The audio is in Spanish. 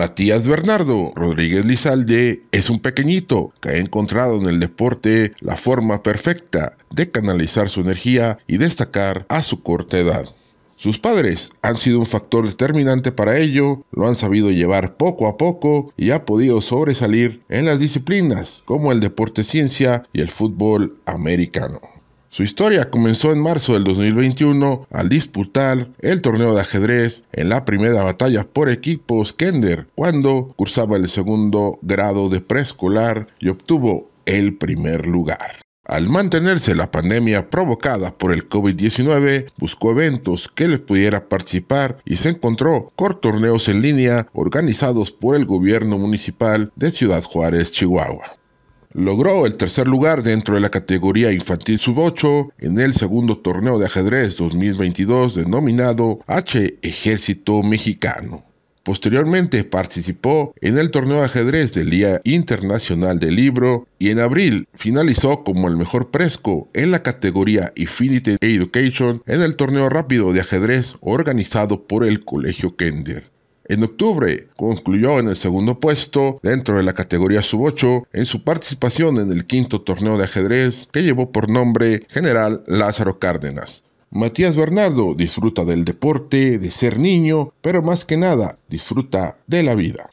Matías Bernardo Rodríguez Lizalde es un pequeñito que ha encontrado en el deporte la forma perfecta de canalizar su energía y destacar a su corta edad. Sus padres han sido un factor determinante para ello, lo han sabido llevar poco a poco y ha podido sobresalir en las disciplinas como el deporte ciencia y el fútbol americano. Su historia comenzó en marzo del 2021 al disputar el torneo de ajedrez en la primera batalla por equipos Kender, cuando cursaba el segundo grado de preescolar y obtuvo el primer lugar. Al mantenerse la pandemia provocada por el COVID-19, buscó eventos que le pudiera participar y se encontró con torneos en línea organizados por el gobierno municipal de Ciudad Juárez, Chihuahua. Logró el tercer lugar dentro de la categoría infantil sub-8 en el segundo torneo de ajedrez 2022 denominado H Ejército Mexicano. Posteriormente participó en el torneo de ajedrez del Día Internacional del Libro y en abril finalizó como el mejor presco en la categoría Infinity Education en el torneo rápido de ajedrez organizado por el Colegio Kender. En octubre concluyó en el segundo puesto dentro de la categoría sub-8 en su participación en el quinto torneo de ajedrez que llevó por nombre General Lázaro Cárdenas. Matías Bernardo disfruta del deporte, de ser niño, pero más que nada disfruta de la vida.